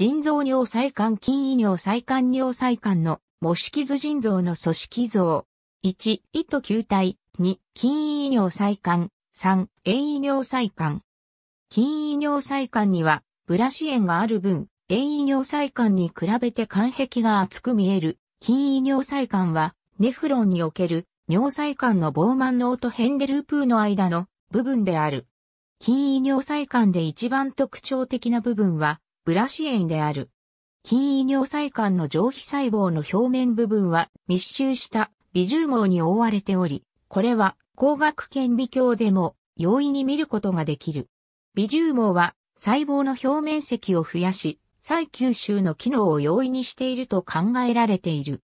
腎臓尿細管筋異尿細管尿細管の模式図腎臓の組織像。1、胃と球体。2、筋異尿細管。3、栄異尿細管。筋異尿細管には、ブラシ炎がある分、栄異尿細管に比べて間壁が厚く見える。筋異尿細管は、ネフロンにおける尿細管の膨慢脳とヘンデループーの間の部分である。筋異尿細管で一番特徴的な部分は、ブラシエンである。筋胃尿細管の上皮細胞の表面部分は密集した微重網に覆われており、これは光学顕微鏡でも容易に見ることができる。微重網は細胞の表面積を増やし、再吸収の機能を容易にしていると考えられている。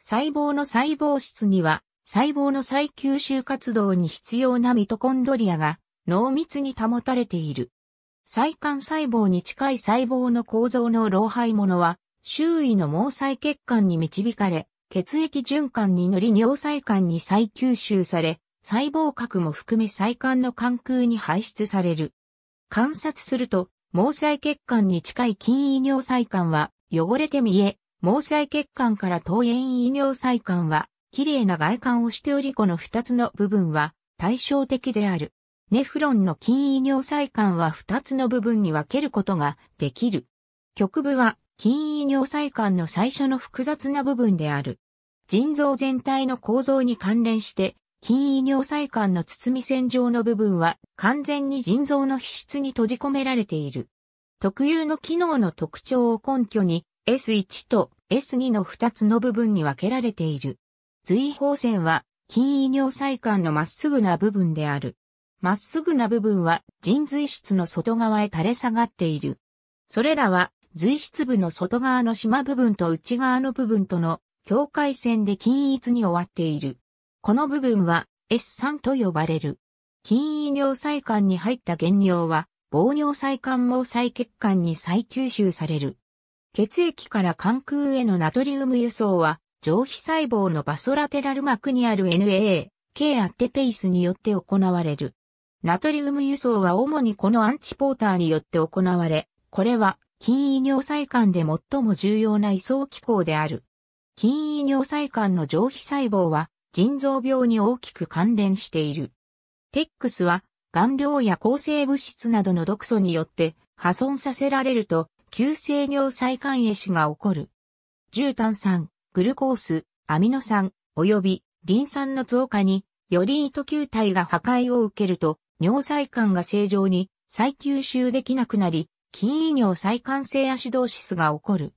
細胞の細胞質には、細胞の再吸収活動に必要なミトコンドリアが濃密に保たれている。細管細胞に近い細胞の構造の老廃物は、周囲の毛細血管に導かれ、血液循環に乗り尿細管に再吸収され、細胞核も含め細管の管空に排出される。観察すると、毛細血管に近い筋異尿細管は汚れて見え、毛細血管から遠炎異尿細管は綺麗な外観をしておりこの二つの部分は対照的である。ネフロンの筋異尿細管は2つの部分に分けることができる。局部は筋異尿細管の最初の複雑な部分である。腎臓全体の構造に関連して、筋異尿細管の包み線上の部分は完全に腎臓の皮質に閉じ込められている。特有の機能の特徴を根拠に S1 と S2 の2つの部分に分けられている。随胞線は筋異尿細管のまっすぐな部分である。まっすぐな部分は腎髄質の外側へ垂れ下がっている。それらは髄質部の外側の島部分と内側の部分との境界線で均一に終わっている。この部分は S3 と呼ばれる。筋胃尿細管に入った原尿は、防尿細管毛細血管に再吸収される。血液から肝空へのナトリウム輸送は、上皮細胞のバソラテラル膜にある NA、K アテペイスによって行われる。ナトリウム輸送は主にこのアンチポーターによって行われ、これは筋胃尿細管で最も重要な移送機構である。筋胃尿細管の上皮細胞は腎臓病に大きく関連している。テックスは、顔料や抗生物質などの毒素によって破損させられると、急性尿細管壊死が起こる。重炭酸、グルコース、アミノ酸、及びリン酸の増加に、より糸球体が破壊を受けると、尿細管が正常に再吸収できなくなり、筋異尿細管性アシドーシスが起こる。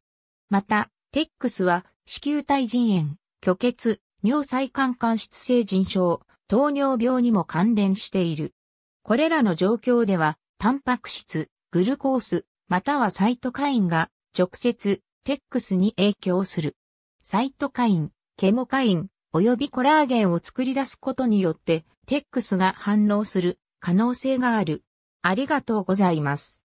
また、テックスは、子宮体腎炎、虚血、尿細管間質性腎症、糖尿病にも関連している。これらの状況では、タンパク質、グルコース、またはサイトカインが直接テックスに影響する。サイトカイン、ケモカイン、及びコラーゲンを作り出すことによってテックスが反応する可能性がある。ありがとうございます。